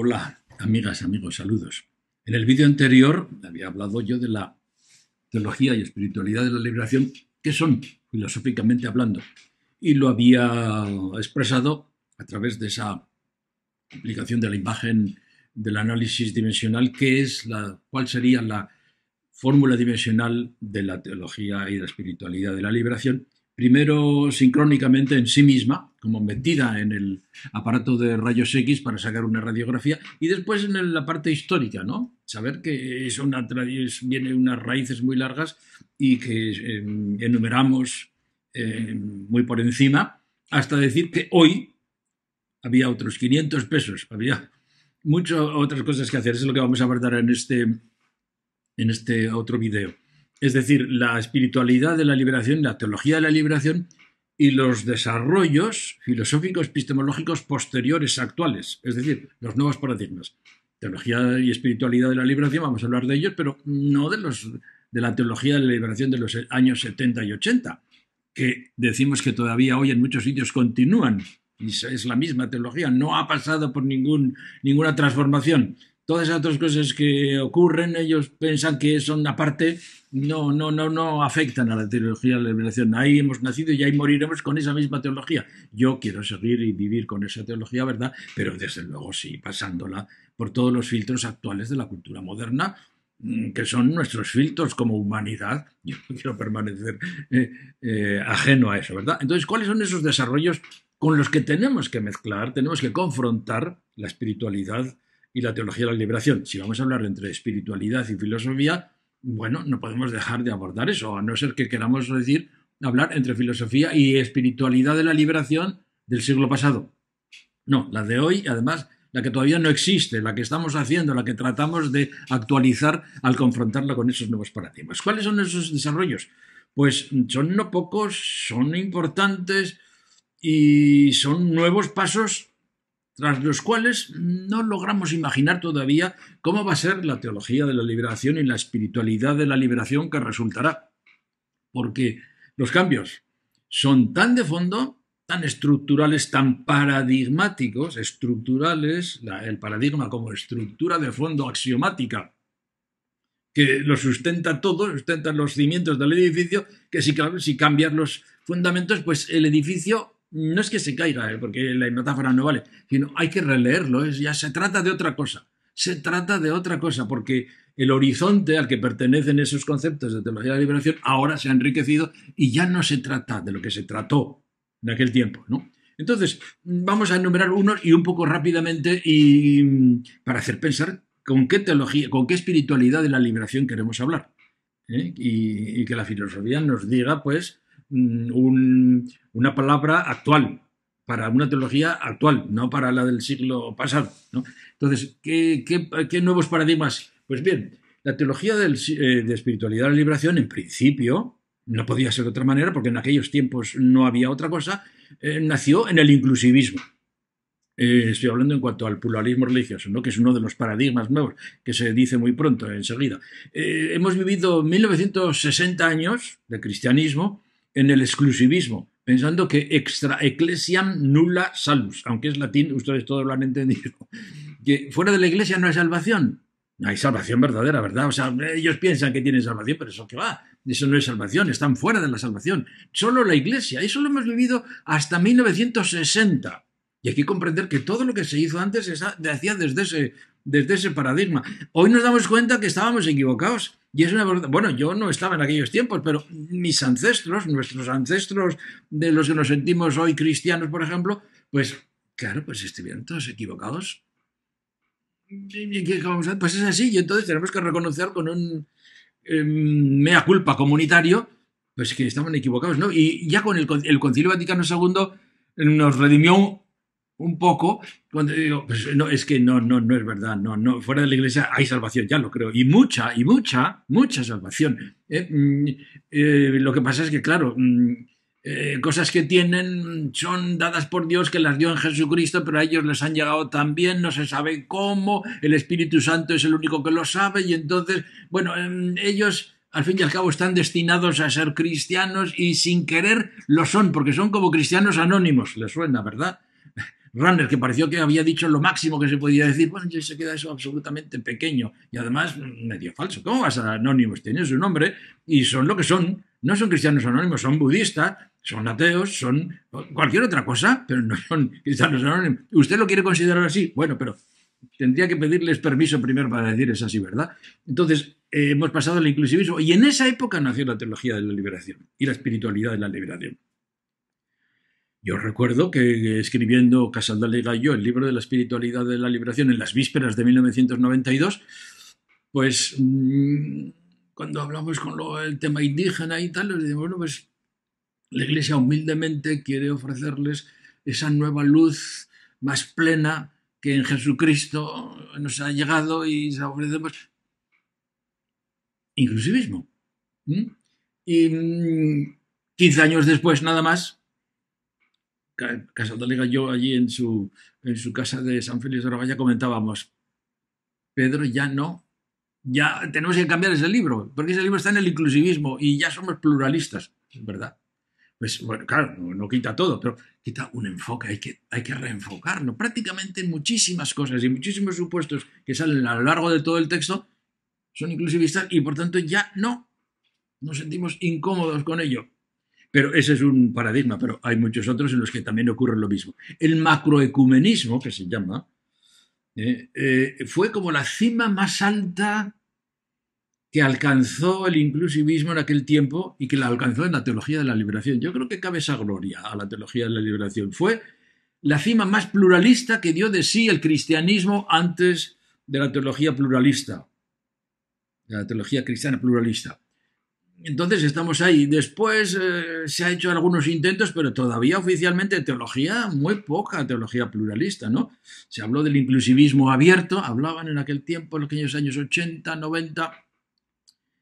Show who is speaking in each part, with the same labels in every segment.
Speaker 1: Hola, amigas, amigos, saludos. En el vídeo anterior había hablado yo de la teología y espiritualidad de la liberación, que son, filosóficamente hablando, y lo había expresado a través de esa aplicación de la imagen del análisis dimensional, que es la, cuál sería la fórmula dimensional de la teología y la espiritualidad de la liberación, primero sincrónicamente en sí misma, como metida en el aparato de rayos X para sacar una radiografía, y después en la parte histórica, ¿no? Saber que es una, viene unas raíces muy largas y que em, enumeramos em, muy por encima, hasta decir que hoy había otros 500 pesos, había muchas otras cosas que hacer, eso es lo que vamos a abordar en este, en este otro video es decir, la espiritualidad de la liberación, la teología de la liberación y los desarrollos filosóficos epistemológicos posteriores actuales, es decir, los nuevos paradigmas. Teología y espiritualidad de la liberación, vamos a hablar de ellos, pero no de, la teología de la liberación de los años 70 y 80, que decimos que todavía hoy en muchos sitios continúan es la misma teología, no ha pasado por ninguna transformación todas esas otras cosas que ocurren, ellos piensan que son aparte, no, no, no, no afectan a la teología de la liberación. Ahí hemos nacido y ahí moriremos con esa misma teología. Yo quiero seguir y vivir con esa teología, ¿verdad? Pero desde luego sí, pasándola por todos los filtros actuales de la cultura moderna, mm, que son nuestros filtros como humanidad. Yo no quiero permanecer eh, eh, ajeno a eso, ¿verdad? Entonces, ¿cuáles son esos desarrollos con los que tenemos que mezclar, tenemos que confrontar la espiritualidad? y la teología de la liberación. Si vamos a hablar entre espiritualidad y filosofía, bueno, no podemos dejar de abordar eso, a no ser que queramos decir hablar entre filosofía y espiritualidad de la liberación del siglo pasado. No, la de hoy, además, la que todavía no existe, la que estamos haciendo, la que tratamos de actualizar al confrontarla con esos nuevos paradigmas. ¿Cuáles son esos desarrollos? Pues son no pocos, son importantes y son nuevos pasos tras los cuales no logramos imaginar todavía cómo va a ser la teología de la liberación y la espiritualidad de la liberación que resultará. Porque los cambios son tan de fondo, tan estructurales, tan paradigmáticos, estructurales, el paradigma como estructura de fondo axiomática que lo sustenta todo, sustenta los cimientos del edificio, que si, si cambias los fundamentos, pues el edificio no es que se caiga, ¿eh? porque la metáfora no vale, sino hay que releerlo, ya se trata de otra cosa, se trata de otra cosa, porque el horizonte al que pertenecen esos conceptos de teología de la liberación ahora se ha enriquecido y ya no se trata de lo que se trató en aquel tiempo, Entonces, vamos a enumerar unos y un poco rápidamente y para hacer pensar con qué teología, con qué espiritualidad de la liberación queremos hablar. ¿eh? y, que la filosofía nos diga, pues, mm, un, una palabra actual, para una teología actual, no para la del siglo pasado. Entonces, ¿qué, nuevos paradigmas? Pues bien, la teología eh, de espiritualidad y liberación, en principio, no podía ser de otra manera, porque en aquellos tiempos no había otra cosa, eh, nació en el inclusivismo. Eh, estoy hablando en cuanto al pluralismo religioso, ¿no? que es uno de los paradigmas nuevos que se dice muy pronto, enseguida. hemos vivido 1960 años de cristianismo en el exclusivismo, pensando que extra ecclesiam nulla salus, aunque es latín, ustedes todos lo han entendido, que fuera de la iglesia no hay salvación. No hay salvación verdadera, ¿verdad? O sea, ellos piensan que tienen salvación, pero eso que va, eso no es salvación, están fuera de la salvación. Solo la iglesia, eso lo hemos vivido hasta 1960. Y hay que comprender que todo lo que se hizo antes se hacía desde ese, desde ese paradigma. Hoy nos damos cuenta que estábamos equivocados y es una bueno, yo no estaba en aquellos tiempos, pero mis ancestros, nuestros ancestros de los que nos sentimos hoy cristianos, por ejemplo, pues claro, pues estuvieron todos equivocados. Pues es así, y entonces tenemos que reconocer con un em, mea culpa comunitario, pues que estaban equivocados, ¿no? Y ya con el, el Concilio Vaticano II em, nos redimió un poco cuando digo, pues no, es que no, no, no es verdad, no, no, fuera de la iglesia hay salvación, ya lo creo, y mucha, y mucha, mucha salvación. Eh, mm, eh, lo que pasa es que, claro, mm, eh, cosas que tienen son dadas por Dios, que las dio en Jesucristo, pero a ellos les han llegado también, no se sabe cómo, el Espíritu Santo es el único que lo sabe, y entonces, bueno, em, ellos al fin y al cabo están destinados a ser cristianos y sin querer lo son, porque son como cristianos anónimos, les suena, ¿verdad? runner, que pareció que había dicho lo máximo que se podía decir, bueno, ya se queda eso absolutamente pequeño y además medio falso. ¿Cómo vas a anónimos? Tienen su nombre y son lo que son. No son cristianos anónimos, son budistas, son ateos, son cualquier otra cosa, pero no son cristianos anónimos. ¿Usted lo quiere considerar así? Bueno, pero tendría que pedirles permiso primero para decir es así, ¿verdad? Entonces, eh, hemos pasado al inclusivismo y en esa época nació la teología de la liberación y la espiritualidad de la liberación. Yo recuerdo que eh, escribiendo y Gallo, el libro de la espiritualidad de la liberación, en las vísperas de 1992, pues mm, cuando hablamos con lo, el tema indígena y tal, les decimos, bueno, pues la Iglesia humildemente quiere ofrecerles esa nueva luz más plena que en Jesucristo nos ha llegado y se ofrece pues, inclusivismo. Y 15 mm, años después, nada más, Casaldáliga yo allí en su, en su casa de San Félix de Raballa comentábamos, Pedro ya no, ya tenemos que cambiar ese libro, porque ese libro está en el inclusivismo y ya somos pluralistas, verdad. Pues claro, no, quita todo, pero quita un enfoque, hay que, hay que reenfocarlo. Prácticamente muchísimas cosas y muchísimos supuestos que salen a lo largo de todo el texto son inclusivistas y por tanto ya no nos sentimos incómodos con ello. Pero ese es un paradigma, pero hay muchos otros en los que también ocurre lo mismo. El macroecumenismo, que se llama, eh, eh, fue como la cima más alta que alcanzó el inclusivismo en aquel tiempo y que la alcanzó en la teología de la liberación. Yo creo que cabe esa gloria a la teología de la liberación. Fue la cima más pluralista que dio de sí el cristianismo antes de la teología pluralista, la teología cristiana pluralista. Entonces estamos ahí. Después eh, se ha hecho algunos intentos, pero todavía oficialmente teología, muy poca teología pluralista, ¿no? Se habló del inclusivismo abierto, hablaban en aquel tiempo, en los años 80, 90.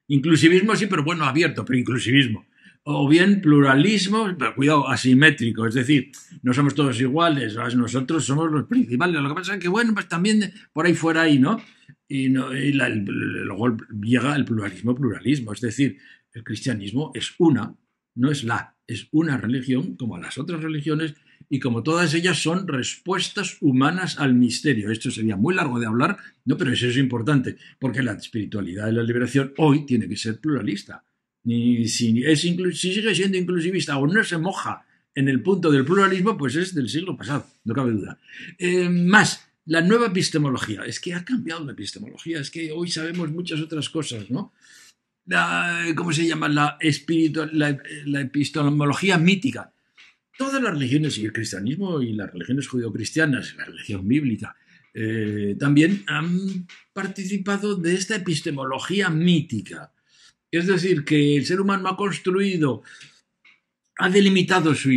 Speaker 1: Inclusivismo sí, pero bueno, abierto, pero inclusivismo. O bien pluralismo, pero cuidado, asimétrico, es decir, no somos todos iguales, nosotros somos los principales. Lo que pasa es que, bueno, pues también por ahí fuera ahí, ¿no? Y, luego llega el pluralismo, pluralismo, es decir, el cristianismo es una, no es la, es una religión como las otras religiones y como todas ellas son respuestas humanas al misterio. Esto sería muy largo de hablar, no, pero eso es importante, porque la espiritualidad de la liberación hoy tiene que ser pluralista. Y si, es sigue siendo inclusivista o no se moja en el punto del pluralismo, pues es del siglo pasado, no cabe duda. Eh, más, la nueva epistemología. Es que ha cambiado la epistemología, es que hoy sabemos muchas otras cosas, ¿no? ¿cómo se llama? La, la, epistemología mítica. Todas las religiones, y el cristianismo y las religiones judio-cristianas, la religión bíblica, eh, también han participado de esta epistemología mítica. Es decir, que el ser humano ha construido, ha delimitado su,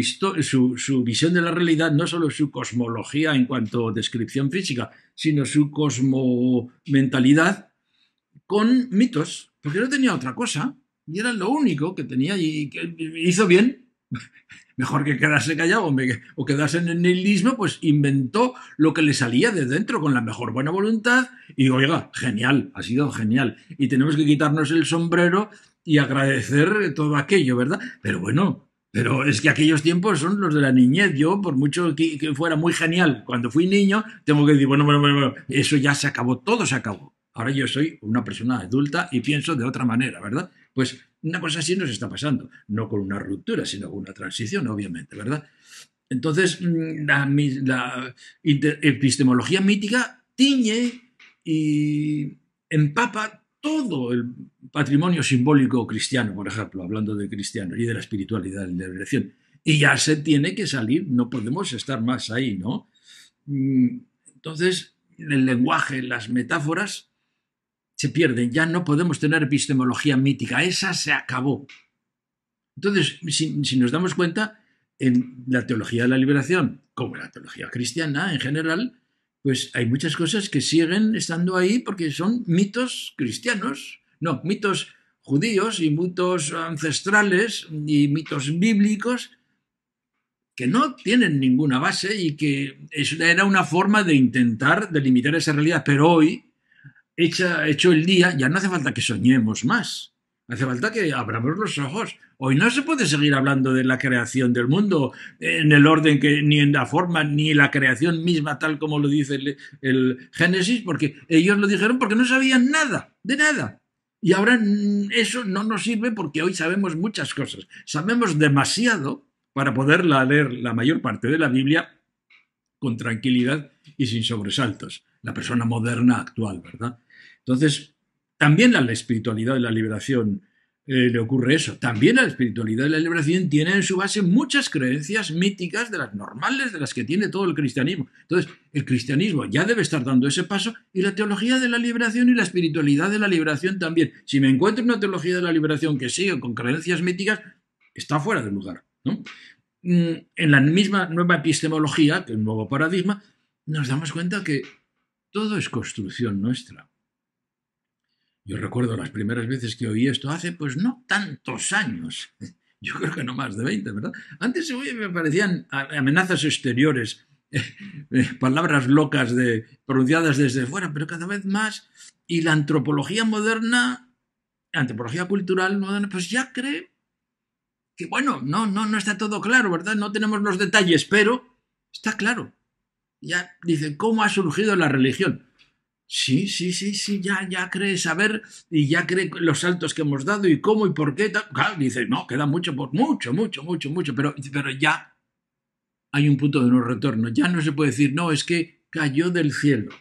Speaker 1: su, visión de la realidad, no solo su cosmología en cuanto a descripción física, sino su cosmomentalidad con mitos, porque no tenía otra cosa y era lo único que tenía y que hizo bien. Mejor que quedarse callado o quedarse en el nihilismo, pues inventó lo que le salía de dentro con la mejor buena voluntad y oiga, genial, ha sido genial. Y tenemos que quitarnos el sombrero y agradecer todo aquello, ¿verdad? Pero bueno, pero es que aquellos tiempos son los de la niñez. Yo, por mucho que, que fuera muy genial cuando fui niño, tengo que decir, bueno, bueno, bueno, eso ya se acabó, todo se acabó. Ahora yo soy una persona adulta y pienso de otra manera, ¿verdad? Pues una cosa así nos está pasando, no con una ruptura, sino con una transición, obviamente, ¿verdad? Entonces, mm, la, epistemología mítica tiñe y empapa todo el patrimonio simbólico cristiano, por ejemplo, hablando de cristiano y de la espiritualidad y de la dirección, Y ya se tiene que salir, no podemos estar más ahí, ¿no? Mm, entonces, el lenguaje, las metáforas se pierden, ya no podemos tener epistemología mítica, esa se acabó. Entonces, si, si nos damos cuenta, en la teología de la liberación, como en la teología cristiana en general, pues hay muchas cosas que siguen estando ahí porque son mitos cristianos, no, mitos judíos y mitos ancestrales y mitos bíblicos que no tienen ninguna base y que era una forma de intentar delimitar esa realidad, pero hoy hecho el día, ya no hace falta que soñemos más. Hace falta que abramos los ojos. Hoy no se puede seguir hablando de la creación del mundo eh, en el orden que ni en la forma ni la creación misma tal como lo dice el, el Génesis, porque ellos lo dijeron porque no sabían nada, de nada. Y ahora eso no nos sirve porque hoy sabemos muchas cosas. Sabemos demasiado para poder leer la mayor parte de la Biblia con tranquilidad y sin sobresaltos. La persona moderna actual, ¿verdad? Entonces, también a la espiritualidad de la liberación eh, le ocurre eso. También a la espiritualidad de la liberación tiene en su base muchas creencias míticas de las normales, de las que tiene todo el cristianismo. Entonces, el cristianismo ya debe estar dando ese paso y la teología de la liberación y la espiritualidad de la liberación también. Si me encuentro una teología de la liberación que sigue con creencias míticas, está fuera de lugar. Mm, en la misma nueva epistemología, que es nuevo paradigma, nos damos cuenta que todo es construcción nuestra yo recuerdo las primeras veces que oí esto hace pues no tantos años, yo creo que no más de 20, ¿verdad? Antes me parecían amenazas exteriores, eh, palabras locas de, pronunciadas desde fuera, pero cada vez más. Y la antropología moderna, la antropología cultural moderna, pues ya cree que, bueno, no, no, no está todo claro, ¿verdad? No tenemos los detalles, pero está claro. Ya dice, ¿cómo ha surgido la religión? Sí, sí, sí, sí, ya, ya cree saber y ya cree los saltos que hemos dado y cómo y por qué. Claro, dice, no, queda mucho, por mucho, mucho, mucho, mucho, pero, pero ya hay un punto de no retorno. Ya no se puede decir, no, es que cayó del cielo.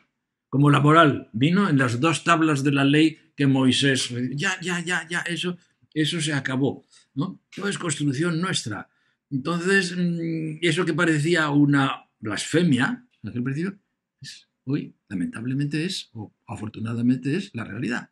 Speaker 1: Como la moral vino en las dos tablas de la ley que Moisés. Ya, ya, ya, ya, eso, eso se acabó. ¿no? Todo es construcción nuestra. Entonces, mm, eso que parecía una blasfemia, en aquel principio, es hoy lamentablemente es, o afortunadamente es, la realidad.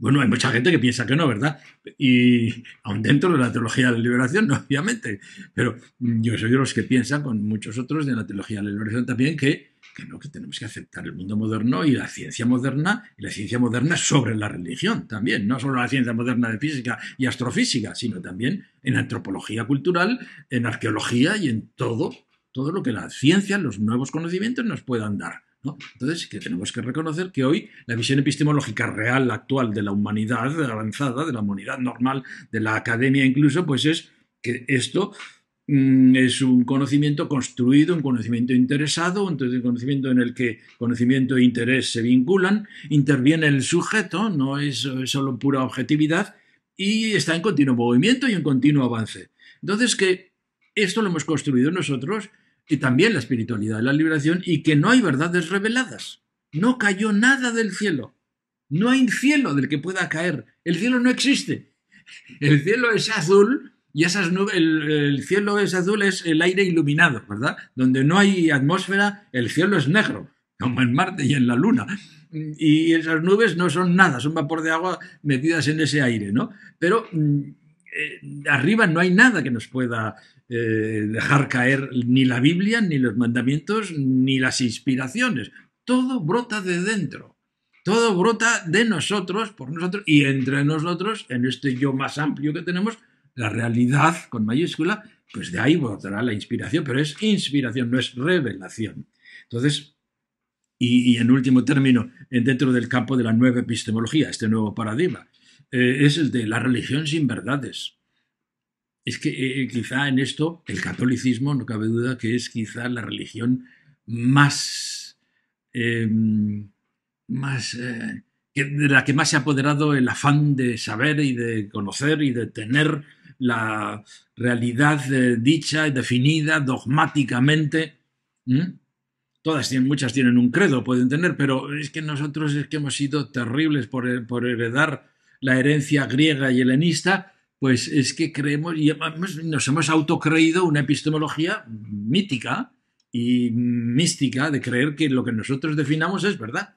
Speaker 1: Bueno, hay mucha gente que piensa que no, ¿verdad? Y aún dentro de la teología de la liberación, obviamente. Pero yo soy de los que piensan, con muchos otros de la teología de la liberación también, que, que no, que tenemos que aceptar el mundo moderno y la ciencia moderna, y la ciencia moderna sobre la religión también. No solo la ciencia moderna de física y astrofísica, sino también en antropología cultural, en arqueología y en todo todo lo que la ciencia, los nuevos conocimientos nos puedan dar. Entonces, que tenemos que reconocer que hoy la visión epistemológica real, actual de la humanidad avanzada, de la humanidad normal, de la academia incluso, pues es que esto mm, es un conocimiento construido, un conocimiento interesado, un conocimiento en el que conocimiento e interés se vinculan, interviene el sujeto, no es, es solo pura objetividad, y está en continuo movimiento y en continuo avance. Entonces, que esto lo hemos construido nosotros y también la espiritualidad de la liberación y que no hay verdades reveladas. No cayó nada del cielo. No hay cielo del que pueda caer. El cielo no existe. El cielo es azul y esas nubes, el, cielo es azul, es el aire iluminado, ¿verdad? Donde no hay atmósfera, el cielo es negro, como en Marte y en la Luna. Y esas nubes no son nada, son vapor de agua metidas en ese aire, ¿no? Pero mm, eh, arriba no hay nada que nos pueda eh, dejar caer ni la Biblia, ni los mandamientos, ni las inspiraciones. Todo brota de dentro. Todo brota de nosotros, por nosotros y entre nosotros, en este yo más amplio que tenemos, la realidad con mayúscula, pues de ahí brotará la inspiración, pero es inspiración, no es revelación. Entonces, y, en último término, dentro del campo de la nueva epistemología, este nuevo paradigma, eh, es el de la religión sin verdades. Es que eh, eh, quizá en esto el catolicismo, no cabe duda que es quizá la religión más, em, más eh, de la que más se ha apoderado el afán de saber y de conocer y de tener la realidad dicha definida dogmáticamente. Todas tienen, muchas tienen un credo, pueden tener, pero es que nosotros es que hemos sido terribles por, por heredar la herencia griega y helenista pues es que creemos y nos hemos autocreído una epistemología mítica y mística de creer que lo que nosotros definamos es verdad.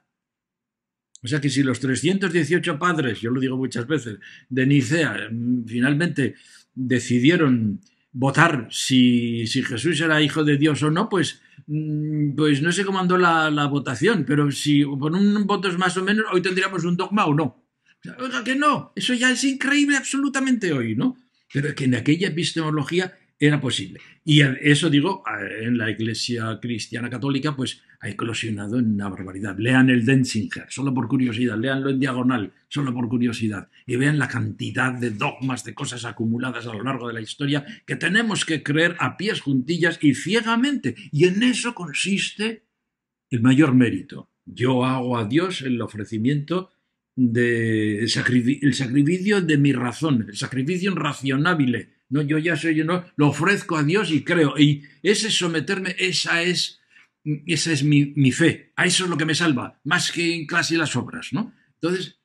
Speaker 1: O sea que si los 318 padres, yo lo digo muchas veces, de Nicea mm, finalmente decidieron votar si, Jesús era hijo de Dios o no, pues, mm, pues no sé cómo andó la, votación, pero si por un voto es más o menos, hoy tendríamos un dogma o no. Oiga, que no, eso ya es increíble absolutamente hoy, ¿no? Pero que en aquella epistemología era posible. Y eso digo, en la iglesia cristiana católica, pues ha eclosionado en una barbaridad. Lean el Denzinger, solo por curiosidad, leanlo en diagonal, solo por curiosidad, y vean la cantidad de dogmas, de cosas acumuladas a lo largo de la historia que tenemos que creer a pies juntillas y ciegamente. Y en eso consiste el mayor mérito. Yo hago a Dios el ofrecimiento de el, sacrificio, de mi razón, el sacrificio racionable. No, yo ya soy, yo lo ofrezco a Dios y creo. Y ese someterme, esa es, esa es mi, fe. A eso es lo que me salva, más que en clase y las obras, ¿no? Entonces,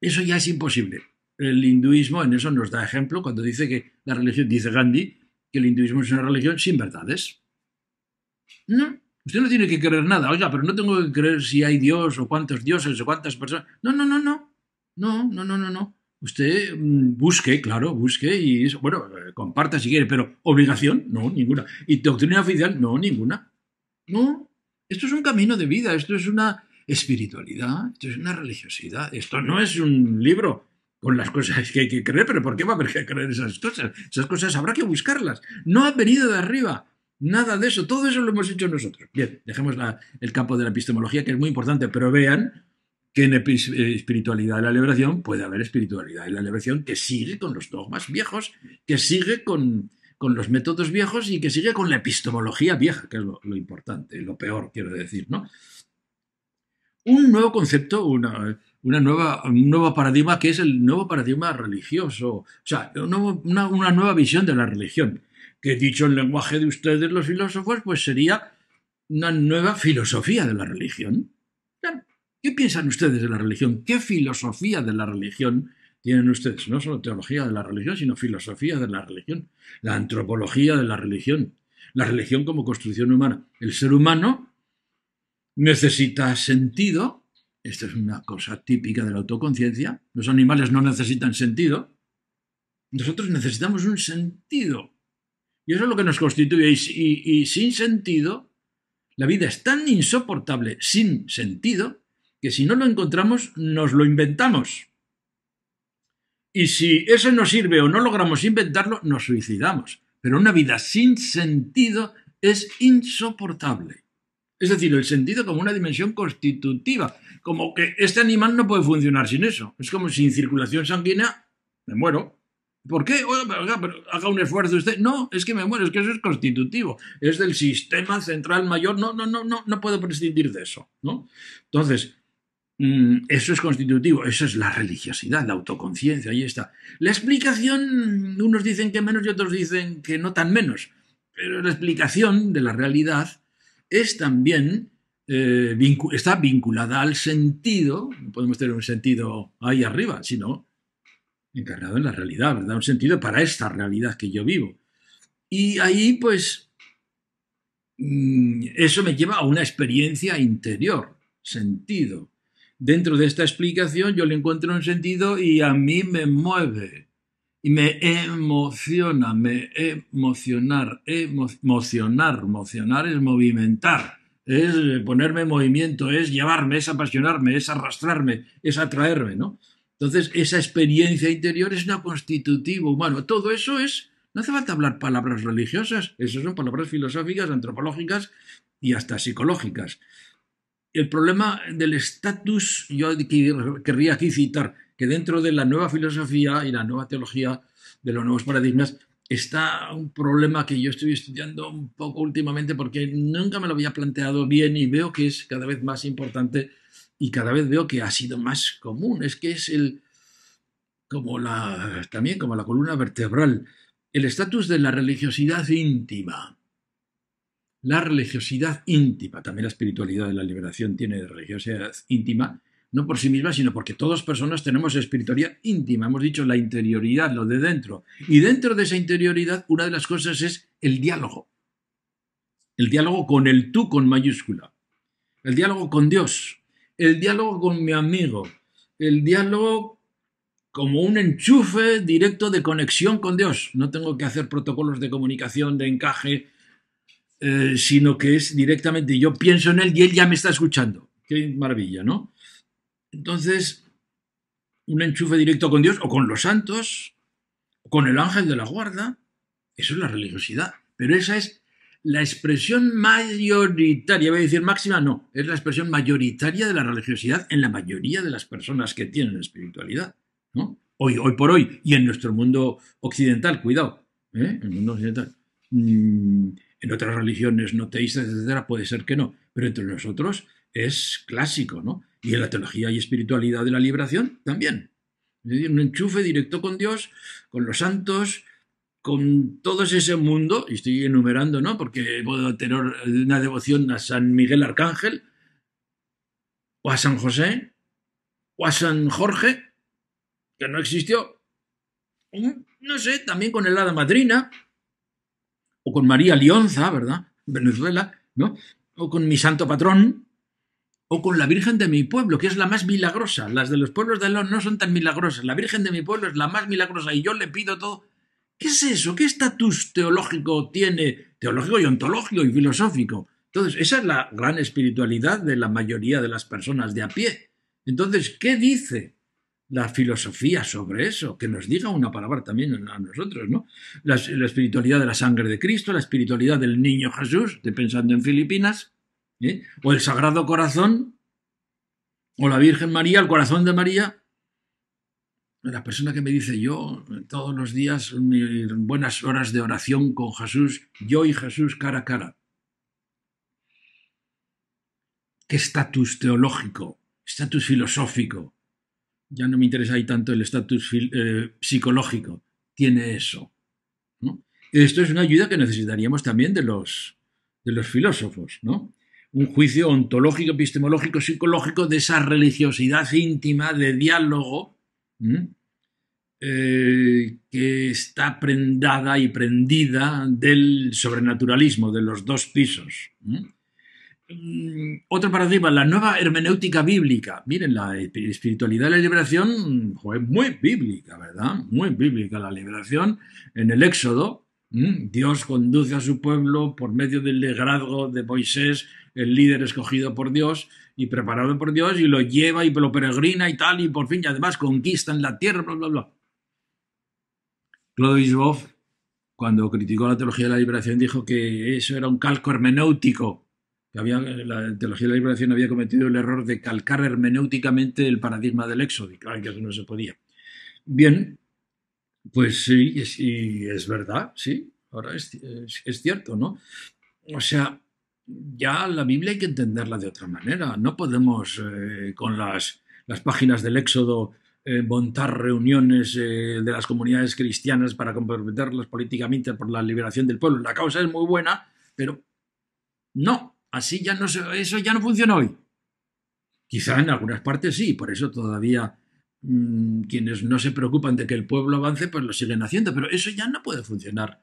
Speaker 1: eso ya es imposible. El hinduismo en eso nos da ejemplo cuando dice que la religión, dice Gandhi, que el hinduismo es una religión sin verdades. No, Usted no tiene que creer nada, oiga, pero no tengo que creer si hay Dios o cuántos dioses o cuántas personas. No, no, no, no. No, no, no, no, no. Usted mm, busque, claro, busque y, bueno, eh, comparta si quiere, pero obligación, no, ninguna. Y doctrina oficial, no, ninguna. No, esto es un camino de vida, esto es una espiritualidad, esto es una religiosidad, esto no es un libro con las cosas que hay que creer, pero ¿por qué va a haber que creer esas cosas? Esas cosas habrá que buscarlas. No ha venido de arriba, Nada de eso, todo eso lo hemos hecho nosotros. Bien, dejemos el campo de la epistemología, que es muy importante, pero vean que en eh, espiritualidad y la liberación puede haber espiritualidad y la liberación que sigue con los dogmas viejos, que sigue con, los métodos viejos y que sigue con la epistemología vieja, que es lo, importante, lo peor, quiero decir, ¿no? Un nuevo concepto, una, nueva, un nuevo paradigma que es el nuevo paradigma religioso, o sea, una nueva visión de la religión que dicho en lenguaje de ustedes los filósofos, pues sería una nueva filosofía de la religión. ¿Qué piensan ustedes de la religión? ¿Qué filosofía de la religión tienen ustedes? No solo teología de la religión, sino filosofía de la religión, la antropología de la religión, la religión como construcción humana. El ser humano necesita sentido, esto es una cosa típica de la autoconciencia, los animales no necesitan sentido, nosotros necesitamos un sentido y eso es lo que nos constituye. Y, sin sentido, la vida es tan insoportable, sin sentido, que si no lo encontramos, nos lo inventamos. Y si eso no sirve o no logramos inventarlo, nos suicidamos. Pero una vida sin sentido es insoportable. Es decir, el sentido como una dimensión constitutiva, como que este animal no puede funcionar sin eso. Es como sin circulación sanguínea, me muero. ¿Por qué? pero, haga un esfuerzo usted. No, es que me muero, es que eso es constitutivo. Es del sistema central mayor. No, no, no, no, no puedo prescindir de eso. ¿no? Entonces, mm, eso es constitutivo, eso es la religiosidad, la autoconciencia, ahí está. La explicación, unos dicen que menos y otros dicen que no tan menos. Pero la explicación de la realidad es también eh, está vinculada al sentido, no podemos tener un sentido ahí arriba, no, encarnado en la realidad, ¿verdad? Un sentido para esta realidad que yo vivo. Y ahí, pues, mm, eso me lleva a una experiencia interior, sentido. Dentro de esta explicación yo le encuentro un sentido y a mí me mueve y me emociona, me emocionar, emocionar, emocionar es movimentar, es ponerme en movimiento, es llevarme, es apasionarme, es arrastrarme, es atraerme, ¿no? Entonces, esa experiencia interior es una constitutiva humana. Todo eso es, no hace falta hablar palabras religiosas, esas son palabras filosóficas, antropológicas y hasta psicológicas. El problema del estatus, yo querría aquí citar que dentro de la nueva filosofía y la nueva teología de los nuevos paradigmas está un problema que yo estoy estudiando un poco últimamente porque nunca me lo había planteado bien y veo que es cada vez más importante y cada vez veo que ha sido más común. Es que es el, como la, también como la columna vertebral, el estatus de la religiosidad íntima. La religiosidad íntima, también la espiritualidad de la liberación tiene religiosidad íntima, no por sí misma, sino porque todas personas tenemos espiritualidad íntima, hemos dicho la interioridad, lo de dentro. Y dentro de esa interioridad, una de las cosas es el diálogo. El diálogo con el tú con mayúscula. El diálogo con Dios el diálogo con mi amigo, el diálogo como un enchufe directo de conexión con Dios. No tengo que hacer protocolos de comunicación, de encaje, eh, sino que es directamente yo pienso en él y él ya me está escuchando. Qué maravilla, ¿no? Entonces, un enchufe directo con Dios o con los santos, o con el ángel de la guarda, eso es la religiosidad. Pero esa es la expresión mayoritaria, voy a decir máxima, no, es la expresión mayoritaria de la religiosidad en la mayoría de las personas que tienen espiritualidad, ¿no? Hoy, hoy por hoy, y en nuestro mundo occidental, cuidado, ¿eh? mundo occidental. Mm, en otras religiones no teístas, etcétera, puede ser que no, pero entre nosotros es clásico, ¿no? Y en la teología y espiritualidad de la liberación también. Es decir, un enchufe directo con Dios, con los santos, con todo ese mundo, y estoy enumerando, ¿no? Porque puedo tener una devoción a San Miguel Arcángel, o a San José, o a San Jorge, que no existió, mm, no sé, también con el Hada Madrina, o con María Lionza, ¿verdad? Venezuela, ¿no? O con mi santo patrón, o con la Virgen de mi pueblo, que es la más milagrosa. Las de los pueblos de León no son tan milagrosas. La Virgen de mi pueblo es la más milagrosa y yo le pido todo ¿Qué es eso? ¿Qué estatus teológico tiene, teológico y ontológico y filosófico? Entonces, esa es la gran espiritualidad de la mayoría de las personas de a pie. Entonces, ¿qué dice la filosofía sobre eso? Que nos diga una palabra también a nosotros, ¿no? La, espiritualidad de la sangre de Cristo, la espiritualidad del niño Jesús, pensando en Filipinas, ¿eh? o el Sagrado Corazón, o la Virgen María, el corazón de María, la persona que me dice yo todos los días buenas horas de oración con Jesús, yo y Jesús cara a cara. ¿Qué estatus teológico, estatus filosófico? Ya no me interesa ahí tanto el estatus eh, psicológico. Tiene eso. Esto es una ayuda que necesitaríamos también de los, de los filósofos, ¿no? un juicio ontológico, epistemológico, psicológico de esa religiosidad íntima de diálogo ¿Mm? Eh, que está prendada y prendida del sobrenaturalismo, de los dos pisos. ¿Mm? Mm, Otro paradigma, la nueva hermenéutica bíblica. Miren, la espiritualidad de la liberación, muy bíblica, ¿verdad? Muy bíblica la liberación en el Éxodo Mm, Dios conduce a su pueblo por medio del legrado de Moisés, el líder escogido por Dios y preparado por Dios, y lo lleva y lo peregrina y tal, y por fin, y además conquistan la tierra, bla, bla, bla. Claude Bischoff, cuando criticó la teología de la liberación, dijo que eso era un calco hermenéutico, que la teología de la liberación había cometido el error de calcar hermenéuticamente el paradigma del éxodo, y claro que eso no se podía. Bien, pues sí, y es, verdad, sí, ahora es, cierto, ¿no? O sea, ya la Biblia hay que entenderla de otra manera. No podemos eh, con las, páginas del Éxodo eh, montar reuniones eh, de las comunidades cristianas para comprometerlas políticamente por la liberación del pueblo. La causa es muy buena, pero no, así ya no eso ya no funciona hoy. Quizá en algunas partes sí, por eso todavía Mm, quienes no se preocupan de que el pueblo avance, pues lo siguen haciendo, pero eso ya no puede funcionar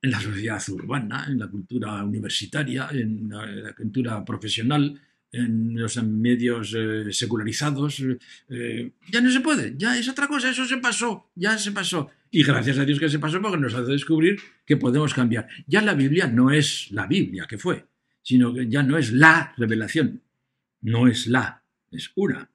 Speaker 1: en la sociedad urbana, en la cultura universitaria, en la, cultura profesional, en los medios eh, secularizados. Eh, ya no se puede, ya es otra cosa, eso se pasó, ya se pasó. Y gracias a Dios que se pasó porque nos hace descubrir que podemos cambiar. Ya la Biblia no es la Biblia que fue, sino que ya no es la revelación, no es la, es una.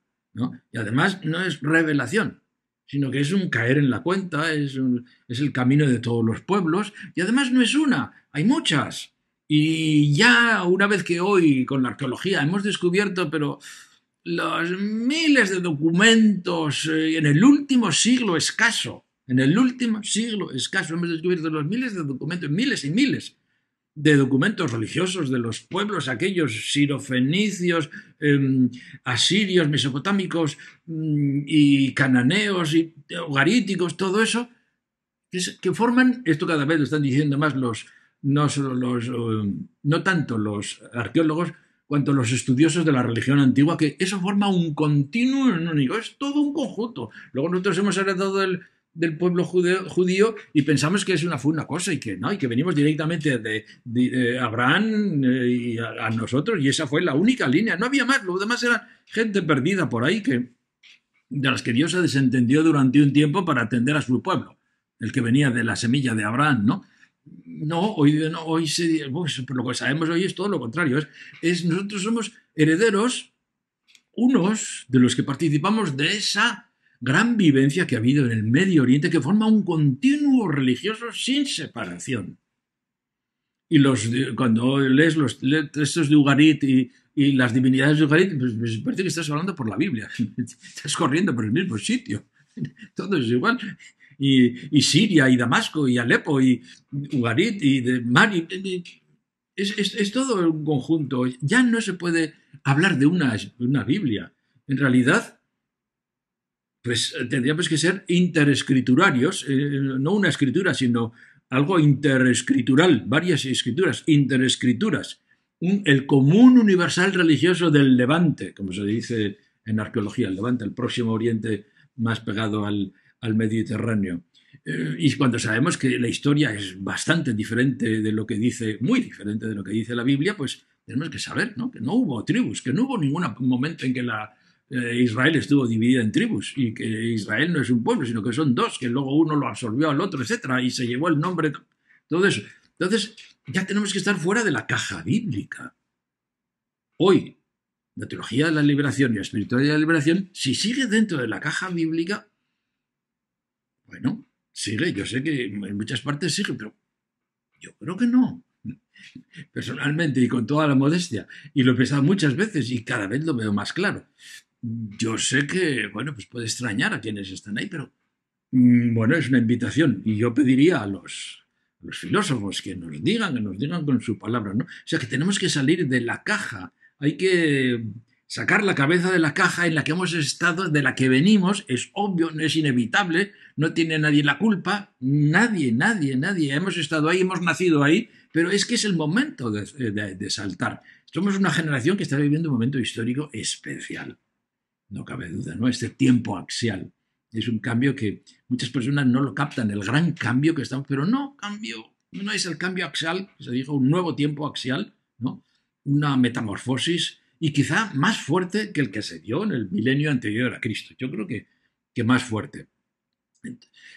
Speaker 1: Y además no es revelación, sino que es un caer en la cuenta, es, es el camino de todos los pueblos, y además no es una, hay muchas. Y ya una vez que hoy con la arqueología hemos descubierto, pero los miles de documentos eh, en el último siglo escaso, en el último siglo escaso hemos descubierto los miles de documentos, miles y miles de documentos religiosos de los pueblos aquellos sirofenicios, em, asirios, mesopotámicos mm, y cananeos y eh, hogaríticos, todo eso, que, forman, esto cada vez lo están diciendo más los, no, solo los, eh, no tanto los arqueólogos, cuanto los estudiosos de la religión antigua, que eso forma un continuo único, es todo un conjunto. Luego nosotros hemos heredado el, del pueblo judío y pensamos que es una, fue una cosa y que no, y que venimos directamente de, eh, Abraham eh, y a, nosotros, y esa fue la única línea, no había más, lo demás era gente perdida por ahí que de las que Dios se desentendió durante un tiempo para atender a su pueblo, el que venía de la semilla de Abraham, ¿no? No, hoy, no, hoy pues, lo que sabemos hoy es todo lo contrario, es nosotros somos herederos, unos de los que participamos de esa gran vivencia que ha habido en el Medio Oriente que forma un continuo religioso sin separación. Y los, cuando lees los textos de Ugarit y, las divinidades de Ugarit, pues, pues, parece que estás hablando por la Biblia, estás corriendo por el mismo sitio, todo es igual. Y, Siria, y Damasco, y Alepo, y Ugarit, y de Mari, es, todo un conjunto. Ya no se puede hablar de una, una Biblia. En realidad, pues eh, tendríamos pues que ser interescriturarios, eh, no una escritura, sino algo interescritural, varias escrituras, interescrituras. el común universal religioso del Levante, como se dice en arqueología, el Levante, el próximo oriente más pegado al, Mediterráneo. Eh, y cuando sabemos que la historia es bastante diferente de lo que dice, muy diferente de lo que dice la Biblia, pues tenemos que saber ¿no? que no hubo tribus, que no hubo ningún momento en que la, eh, Israel estuvo dividida en tribus y que Israel no es un pueblo, sino que son dos, que luego uno lo absorbió al otro, etcétera, y se llevó el nombre. Todo eso. Entonces, ya tenemos que estar fuera de la caja bíblica. Hoy, la teología de la liberación y la espiritualidad de la liberación, si sigue dentro de la caja bíblica, bueno, sigue. Yo sé que en muchas partes sigue, pero yo creo que no. Personalmente y con toda la modestia. Y lo he pensado muchas veces y cada vez lo veo más claro yo sé que, bueno, pues puede extrañar a quienes están ahí, pero mm, bueno, es una invitación y yo pediría a los, filósofos que nos digan, que nos digan con su palabra, ¿no? O sea, que tenemos que salir de la caja, hay que sacar la cabeza de la caja en la que hemos estado, de la que venimos, es obvio, es inevitable, no tiene nadie la culpa, nadie, nadie, nadie, hemos estado ahí, hemos nacido ahí, pero es que es el momento de saltar. Somos una generación que está viviendo un momento histórico especial no cabe duda, ¿no? Este tiempo axial. Es un cambio que muchas personas no lo captan, el gran cambio que estamos, pero no cambio, no es el cambio axial, se dijo un nuevo tiempo axial, ¿no? Una metamorfosis y quizá más fuerte que el que se dio en el milenio anterior a Cristo. Yo creo que, que más fuerte.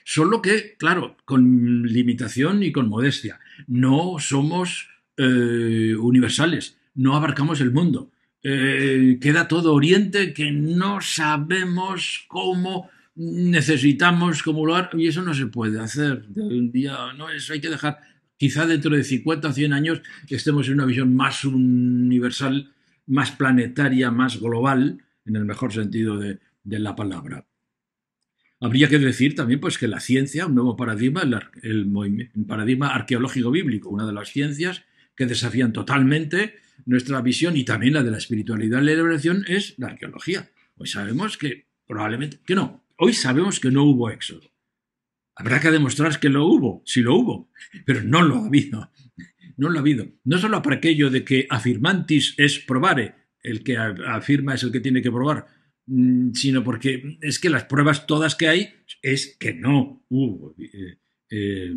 Speaker 1: Solo que, claro, con limitación y con modestia. No somos eh, universales, no abarcamos el mundo. Eh, queda todo Oriente que no sabemos cómo necesitamos acumular y eso no se puede hacer un día, no, eso hay que dejar, quizá dentro de 50 o 100 años estemos en una visión más universal, más planetaria, más global, en el mejor sentido de, la palabra. Habría que decir también pues, que la ciencia, un nuevo paradigma, el, paradigma arqueológico bíblico, una de las ciencias que desafían totalmente nuestra visión y también la de la espiritualidad en la liberación es la arqueología. Hoy sabemos que probablemente, que no, hoy sabemos que no hubo éxodo. Habrá que demostrar que lo hubo, si lo hubo, pero no lo ha habido. No lo ha habido. No solo para aquello de que afirmantis es probare, el que afirma es el que tiene que probar, mm, sino porque es que las pruebas todas que hay es que no hubo eh, eh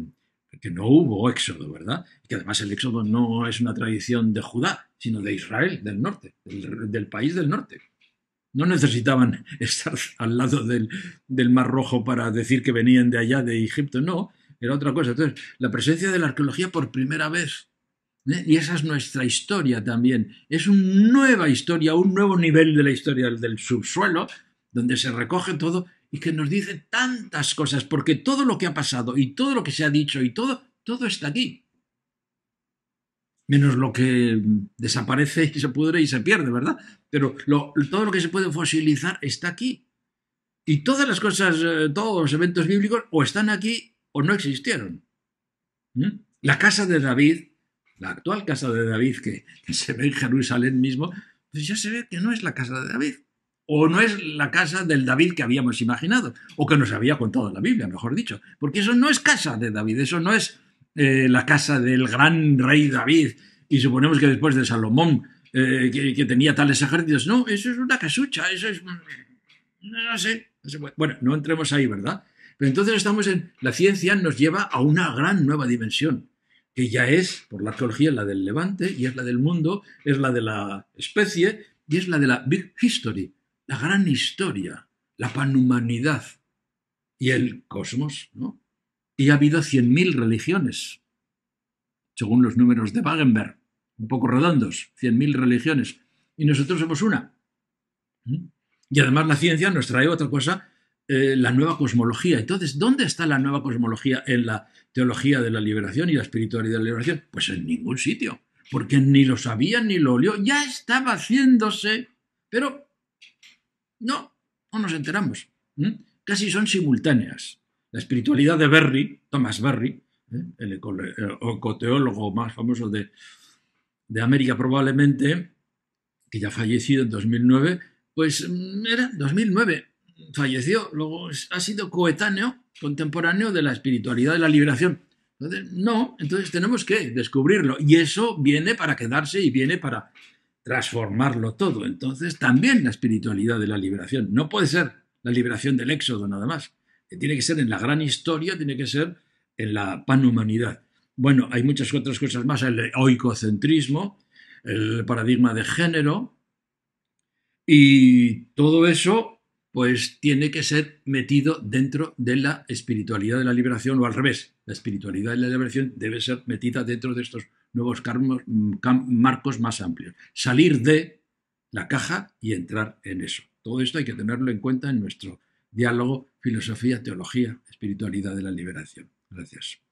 Speaker 1: que no hubo éxodo, ¿verdad? Que además el éxodo no es una tradición de Judá, sino de Israel, del norte, del, país del norte. No necesitaban estar al lado del, Mar Rojo para decir que venían de allá, de Egipto, no, era otra cosa. Entonces, la presencia de la arqueología por primera vez ¿eh? Y esa es nuestra historia también. Es una nueva historia, un nuevo nivel de la historia del subsuelo, donde se recoge todo y que nos dice tantas cosas, porque todo lo que ha pasado y todo lo que se ha dicho y todo, todo está aquí. Menos lo que desaparece y se pudre y se pierde, ¿verdad? Pero todo lo que se puede fosilizar está aquí. Y todas las cosas, eh, todos los eventos bíblicos o están aquí o no existieron. ¿Mm? La casa de David, la actual casa de David que, que se ve en Jerusalén mismo, pues ya se ve que no es la casa de David o no es la casa del David que habíamos imaginado, o que nos había contado la Biblia, mejor dicho, porque eso no es casa de David, eso no es eh, la casa del gran rey David, y suponemos que después de Salomón, eh, que, tenía tales ejércitos, no, eso es una casucha, eso es... No sé, bueno, no entremos ahí, ¿verdad? Pero entonces estamos en... La ciencia nos lleva a una gran nueva dimensión, que ya es, por la arqueología, la del Levante, y es la del mundo, es la de la especie, y es la de la Big History, la gran historia, la panhumanidad y el cosmos, ¿no? Y ha habido 100.000 religiones, según los números de Wagenberg, un poco redondos, 100.000 religiones, y nosotros somos una. ¿Mm? Y además la ciencia nos trae otra cosa, eh, la nueva cosmología. Entonces, ¿dónde está la nueva cosmología en la teología de la liberación y la espiritualidad de la liberación? Pues en ningún sitio, porque ni lo sabían ni lo olió, ya estaba haciéndose, pero no, no nos enteramos. Casi son simultáneas. La espiritualidad de Berry, Thomas Berry, ¿eh? el, ecoteólogo más famoso de, América probablemente, que ya falleció en 2009, pues mm, era 2009, falleció, luego ha sido coetáneo, contemporáneo de la espiritualidad de la liberación. Entonces, no, entonces tenemos que descubrirlo. Y eso viene para quedarse y viene para transformarlo todo. Entonces, también la espiritualidad de la liberación. No puede ser la liberación del éxodo nada más. Eh, tiene que ser en la gran historia, tiene que ser en la panhumanidad. Bueno, hay muchas otras cosas más, el oicocentrismo, el paradigma de género, y todo eso pues tiene que ser metido dentro de la espiritualidad de la liberación o al revés, la espiritualidad de la liberación debe ser metida dentro de estos nuevos mm, marcos más amplios. Salir de la caja y entrar en eso. Todo esto hay que tenerlo en cuenta en nuestro diálogo filosofía, teología, espiritualidad de la liberación. Gracias.